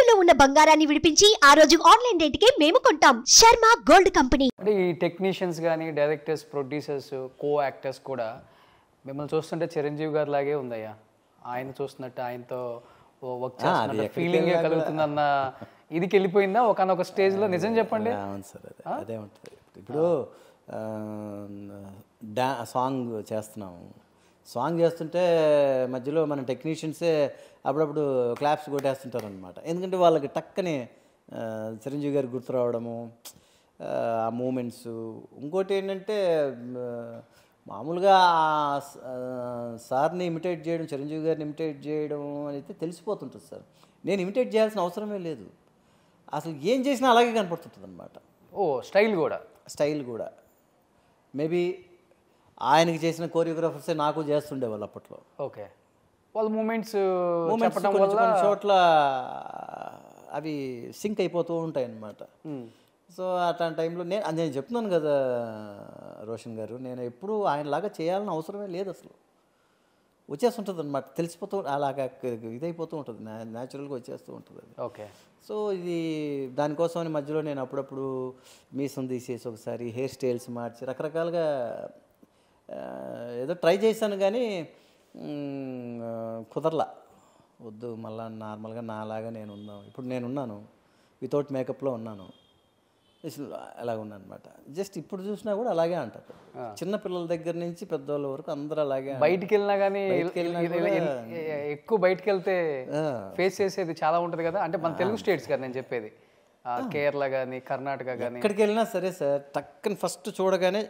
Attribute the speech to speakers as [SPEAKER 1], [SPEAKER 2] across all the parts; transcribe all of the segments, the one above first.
[SPEAKER 1] తాకట్టులో ఉన్న బంగారాన్ని విడిపించి ఆ రోజు ఆన్లైన్ రేటుకే మేము కొంటాం శర్మ గోల్డ్ కంపెనీ అంటే ఈ టెక్నీషియన్స్ కానీ డైరెక్టర్స్ ప్రొడ్యూసర్స్ కో యాక్టర్స్ కూడా మిమ్మల్ని చూస్తుంటే చిరంజీవి గారు లాగే ఉందయ్యా ఆయన చూస్తున్నట్టు ఆయనతో వర్క్ చేస్తున్నట్టు కలుగుతుందన్న ఇదికి వెళ్ళిపోయిందా స్టేజ్ లో నిజం చెప్పండి అవును సార్ అదే ఉంటుంది ఇప్పుడు డా సాంగ్ చేస్తున్నాము సాంగ్ చేస్తుంటే మధ్యలో మన టెక్నీషియన్సే అప్పుడప్పుడు క్లాప్స్ కొట్టేస్తుంటారు అనమాట ఎందుకంటే వాళ్ళకి టక్కని చిరంజీవి గారు గుర్తు రావడము ఆ మూమెంట్స్ ఇంకోటి ఏంటంటే మామూలుగా సార్ని ఇమిటేట్ చేయడం చిరంజీవి గారిని ఇమిటేట్ చేయడం అయితే తెలిసిపోతుంటుంది సార్ నేను ఇమిటేట్ చేయాల్సిన అవసరమే లేదు అసలు ఏం చేసినా అలాగే కనపడుతుంటుంది అనమాట ఓ స్టైల్ కూడా స్టైల్ కూడా మేబీ ఆయనకి చేసిన కోరియోగ్రాఫర్సే నాకు చేస్తుండే వాళ్ళు అప్పట్లో ఓకే వాళ్ళ మూమెంట్స్ uh, కొన్ని చోట్ల uh, అవి సింక్ అయిపోతూ ఉంటాయి అన్నమాట hmm. సో అట్లాంటి టైంలో నేను నేను చెప్తున్నాను కదా రోషన్ గారు నేను ఎప్పుడు ఆయనలాగా చేయాలని అవసరమే లేదు అసలు వచ్చేస్తుంటుంది అనమాట తెలిసిపోతూ అలాగా ఇదైపోతూ ఉంటుంది న్యాచురల్గా వచ్చేస్తూ ఉంటుంది అది ఓకే సో ఇది దానికోసం మధ్యలో నేను అప్పుడప్పుడు మీసం తీసేసి ఒకసారి హెయిర్ స్టైల్స్ మార్చి రకరకాలుగా ఏదో ట్రై చేశాను కానీ కుదరలా వద్దు మళ్ళా నార్మల్గా నాలాగా నేను ఉన్నాను ఇప్పుడు నేనున్నాను వితౌట్ మేకప్లో ఉన్నాను అలాగ ఉన్నాను అనమాట జస్ట్ ఇప్పుడు చూసినా కూడా అలాగే అంటారు చిన్న పిల్లల దగ్గర నుంచి పెద్దవాళ్ళ వరకు అందరూ అలాగే బయటికి వెళ్ళినా కానీ ఎక్కువ బయటికి వెళ్తే ఫేస్ చేసేది చాలా ఉంటుంది కదా అంటే మన తెలుగు స్టేట్స్ కదా నేను చెప్పేది కేరళ కానీ కర్ణాటక కానీ ఎక్కడికి వెళ్ళినా సరే సార్ టక్కని ఫస్ట్ చూడగానే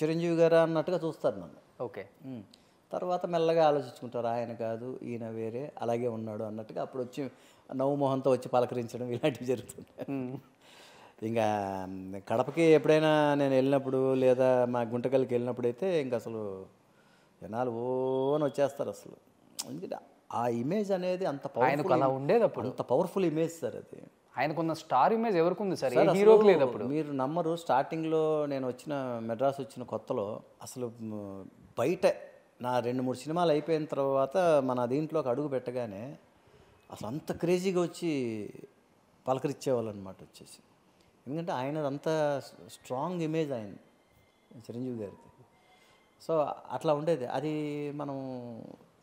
[SPEAKER 1] చిరంజీవి గారా అన్నట్టుగా చూస్తారు నన్ను ఓకే తర్వాత మెల్లగా ఆలోచించుకుంటారు ఆయన కాదు ఈయన వేరే అలాగే ఉన్నాడు అన్నట్టుగా అప్పుడు వచ్చి నవ్వు వచ్చి పలకరించడం ఇలాంటివి జరుగుతుంది ఇంకా కడపకి ఎప్పుడైనా నేను వెళ్ళినప్పుడు లేదా మా గుంటకల్కి వెళ్ళినప్పుడు అయితే ఇంకా అసలు జనాలు ఓని వచ్చేస్తారు అసలు ఎందుకంటే ఆ ఇమేజ్ అనేది అంత పవర్ఫుల్ ఉండేది అంత పవర్ఫుల్ ఇమేజ్ సార్ అది ఆయనకున్న స్టార్ ఇమేజ్ ఎవరికి ఉంది సార్ హీరోకి లేదు అప్పుడు మీరు నమ్మరు స్టార్టింగ్లో నేను వచ్చిన మెడ్రాస్ వచ్చిన కొత్తలో అసలు బయట నా రెండు మూడు సినిమాలు అయిపోయిన తర్వాత మన దీంట్లోకి అడుగు పెట్టగానే అసలు అంత క్రేజీగా వచ్చి పలకరించేవాళ్ళు అనమాట వచ్చేసి ఎందుకంటే ఆయన అంత స్ట్రాంగ్ ఇమేజ్ ఆయన చిరంజీవి గారికి సో అట్లా ఉండేది అది మనం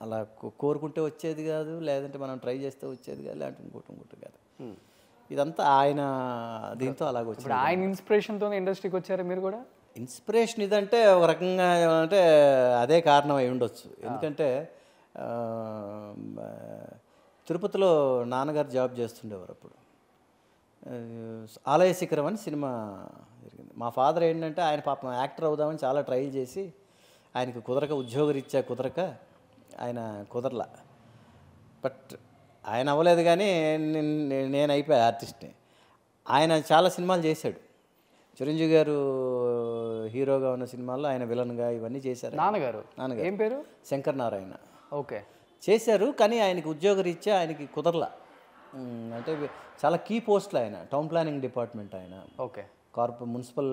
[SPEAKER 1] అలా కోరుకుంటే వచ్చేది కాదు లేదంటే మనం ట్రై చేస్తే వచ్చేది కాదు లేదంటే ఇంకోటి ఇంకోటి కాదు ఇదంతా ఆయన దీంతో వచ్చింది ఆయన ఇన్స్పిరేషన్తో ఇండస్ట్రీకి వచ్చారు మీరు కూడా ఇన్స్పిరేషన్ ఇదంటే ఒక రకంగా అంటే అదే కారణం అయి ఉండొచ్చు ఎందుకంటే తిరుపతిలో నాన్నగారు జాబ్ చేస్తుండేవారు అప్పుడు ఆలయ శిఖరం అని సినిమా జరిగింది మా ఫాదర్ ఏంటంటే ఆయన పాపం యాక్టర్ అవుదామని చాలా ట్రై చేసి ఆయనకు కుదరక ఉద్యోగరీత్యా కుదరక ఆయన కుదరలా బట్ ఆయన అవ్వలేదు కానీ నేను అయిపోయా ఆర్టిస్ట్ని ఆయన చాలా సినిమాలు చేశాడు చిరంజీవి గారు హీరోగా ఉన్న సినిమాల్లో ఆయన విలన్గా ఇవన్నీ చేశారు నాన్నగారు నాన్నగారు ఏం పేరు శంకర్ నారాయణ ఓకే చేశారు కానీ ఆయనకి ఉద్యోగరీత్యా ఆయనకి కుదరల అంటే చాలా కీ పోస్ట్లు ఆయన టౌన్ ప్లానింగ్ డిపార్ట్మెంట్ ఆయన ఓకే కార్పొ మున్సిపల్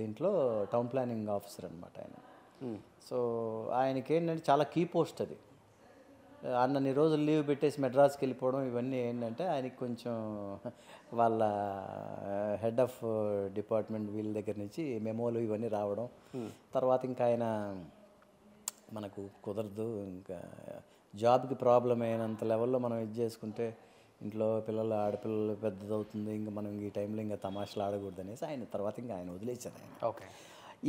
[SPEAKER 1] దీంట్లో టౌన్ ప్లానింగ్ ఆఫీసర్ అనమాట ఆయన సో ఆయనకి ఏంటంటే చాలా కీ పోస్ట్ అది అన్నన్ని రోజులు లీవ్ పెట్టేసి మెడ్రాస్కి వెళ్ళిపోవడం ఇవన్నీ ఏంటంటే ఆయనకి కొంచెం వాళ్ళ హెడ్ ఆఫ్ డిపార్ట్మెంట్ వీళ్ళ దగ్గర నుంచి మెమోలు ఇవన్నీ రావడం తర్వాత ఇంకా ఆయన మనకు కుదరదు ఇంకా జాబ్కి ప్రాబ్లం అయినంత లెవెల్లో మనం ఇది చేసుకుంటే ఇంట్లో పిల్లలు ఆడపిల్లలు పెద్దదవుతుంది ఇంకా మనం ఈ టైంలో ఇంకా తమాషలు ఆడకూడదు అనేసి ఆయన తర్వాత ఇంకా ఆయన వదిలేశారు ఆయన ఓకే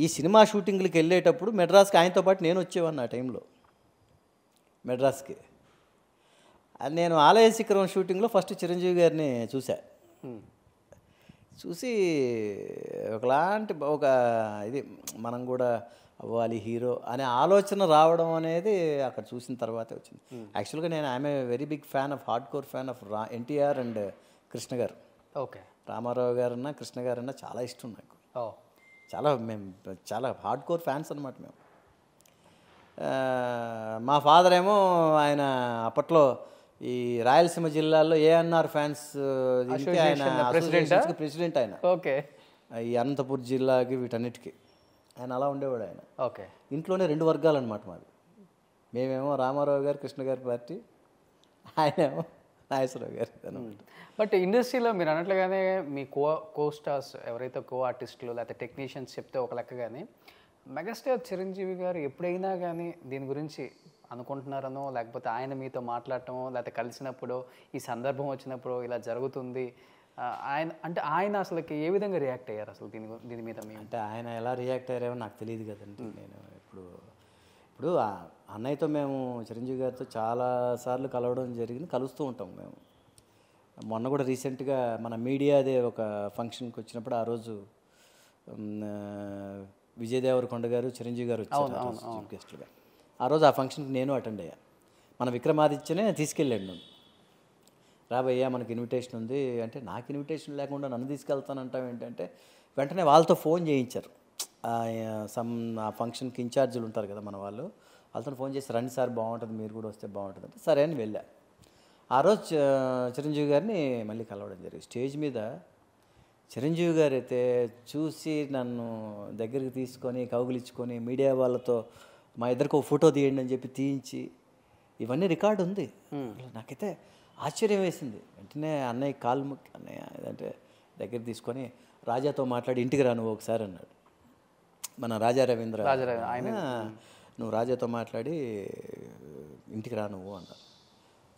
[SPEAKER 1] ఈ సినిమా షూటింగ్లకు వెళ్ళేటప్పుడు మెడ్రాస్కి ఆయనతో పాటు నేను వచ్చేవాడిని ఆ టైంలో మెడ్రాస్కి నేను ఆలయ శిఖరం షూటింగ్లో ఫస్ట్ చిరంజీవి గారిని చూసా చూసి ఒకలాంటి ఒక ఇది మనం కూడా అవ్వాలి హీరో అనే ఆలోచన రావడం అనేది అక్కడ చూసిన తర్వాతే వచ్చింది యాక్చువల్గా నేను I'm very big fan of hardcore fan of రా ఎన్టీఆర్ అండ్ కృష్ణ గారు ఓకే రామారావు గారన్నా కృష్ణ గారన్నా చాలా ఇష్టం నాకు చాలా మేము చాలా హార్డ్ కోర్ ఫ్యాన్స్ అనమాట మేము మా ఫాదర్ ఏమో ఆయన అప్పట్లో ఈ రాయలసీమ జిల్లాలో ఏఎన్ఆర్ ఫ్యాన్స్ ఆయన ప్రెసిడెంట్ ఆయన ఓకే ఈ అనంతపూర్ జిల్లాకి వీటన్నిటికీ ఆయన అలా ఉండేవాడు ఆయన ఓకే ఇంట్లోనే రెండు వర్గాలు అనమాట మాది మేమేమో రామారావు గారు కృష్ణ గారి పార్టీ ఆయనేమో నాగేశ్వరరావు గారు బట్ ఇండస్ట్రీలో మీరు అన్నట్లుగానే మీ కో కోస్టార్స్ ఎవరైతే కో ఆర్టిస్టులు లేకపోతే టెక్నీషియన్స్ చెప్తే ఒక లెక్క కానీ మెగాస్టార్ చిరంజీవి గారు ఎప్పుడైనా కానీ దీని గురించి అనుకుంటున్నారనో లేకపోతే ఆయన మీతో మాట్లాడటమో లేకపోతే కలిసినప్పుడు ఈ సందర్భం వచ్చినప్పుడు ఇలా జరుగుతుంది ఆయన అంటే ఆయన అసలుకి ఏ విధంగా రియాక్ట్ అయ్యారు అసలు దీని దీని మీద అంటే ఆయన ఎలా రియాక్ట్ అయ్యారేమో నాకు తెలియదు కదండి నేను ఇప్పుడు ఇప్పుడు అన్నయ్యతో మేము చిరంజీవి గారితో చాలాసార్లు కలవడం జరిగింది కలుస్తూ ఉంటాం మేము మొన్న కూడా రీసెంట్గా మన మీడియాదే ఒక ఫంక్షన్కి వచ్చినప్పుడు ఆ రోజు విజయదేవర దేవరకొండ గారు చిరంజీవి గారు వచ్చారు గెస్ట్లుగా ఆ రోజు ఆ ఫంక్షన్కి నేను అటెండ్ అయ్యా మన విక్రమాదిత్యనే తీసుకెళ్ళాడు నన్ను రాబయ్యా మనకి ఇన్విటేషన్ ఉంది అంటే నాకు ఇన్విటేషన్ లేకుండా నన్ను తీసుకెళ్తానంటాం ఏంటంటే వెంటనే వాళ్ళతో ఫోన్ చేయించారు సమ్ ఆ ఫంక్షన్కి ఇన్ఛార్జీలు ఉంటారు కదా మన వాళ్ళు వాళ్ళతో ఫోన్ చేసి రండి సార్ బాగుంటుంది మీరు కూడా వస్తే బాగుంటుంది అంటే సరే అని వెళ్ళా ఆ రోజు చిరంజీవి గారిని మళ్ళీ కలవడం జరిగింది స్టేజ్ మీద చిరంజీవి గారు అయితే చూసి నన్ను దగ్గరికి తీసుకొని కౌగులిచ్చుకొని మీడియా వాళ్ళతో మా ఇద్దరికి ఒక ఫోటో తీయండి అని చెప్పి తీయించి ఇవన్నీ రికార్డు ఉంది నాకైతే ఆశ్చర్యం వేసింది వెంటనే అన్నయ్య కాలు ముక్కి అన్నయ్య అంటే దగ్గర తీసుకొని రాజాతో మాట్లాడి ఇంటికి రాను ఒకసారి అన్నాడు మన రాజా రవీంద్ర ఆయన నువ్వు రాజాతో మాట్లాడి ఇంటికి రాను నువ్వు అన్నారు